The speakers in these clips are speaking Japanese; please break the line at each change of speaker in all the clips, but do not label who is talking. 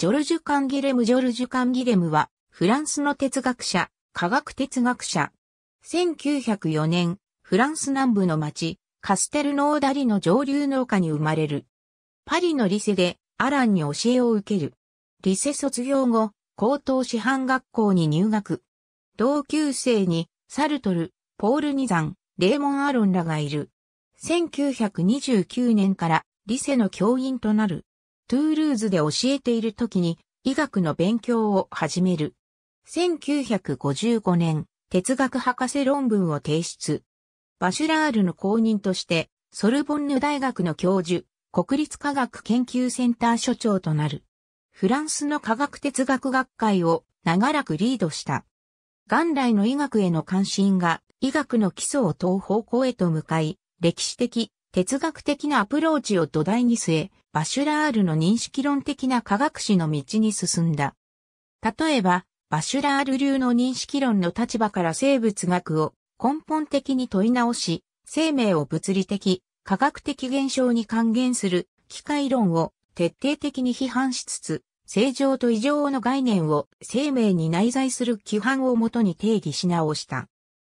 ジョルジュ・カンギレム・ジョルジュ・カンギレムは、フランスの哲学者、科学哲学者。1904年、フランス南部の町、カステルノーダリの上流農家に生まれる。パリのリセで、アランに教えを受ける。リセ卒業後、高等師範学校に入学。同級生に、サルトル、ポール・ニザン、レーモン・アロンらがいる。1929年から、リセの教員となる。トゥールーズで教えている時に医学の勉強を始める。1955年、哲学博士論文を提出。バシュラールの公認として、ソルボンヌ大学の教授、国立科学研究センター所長となる。フランスの科学哲学学会を長らくリードした。元来の医学への関心が医学の基礎を問う方向へと向かい、歴史的、哲学的なアプローチを土台に据え、バシュラールの認識論的な科学史の道に進んだ。例えば、バシュラール流の認識論の立場から生物学を根本的に問い直し、生命を物理的、科学的現象に還元する機械論を徹底的に批判しつつ、正常と異常の概念を生命に内在する規範をもとに定義し直した。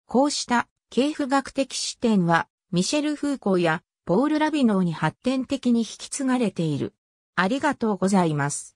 こうした、系譜学的視点はミシェル・フーコーやポール・ラビノーに発展的に引き継がれている。ありがとうご
ざいます。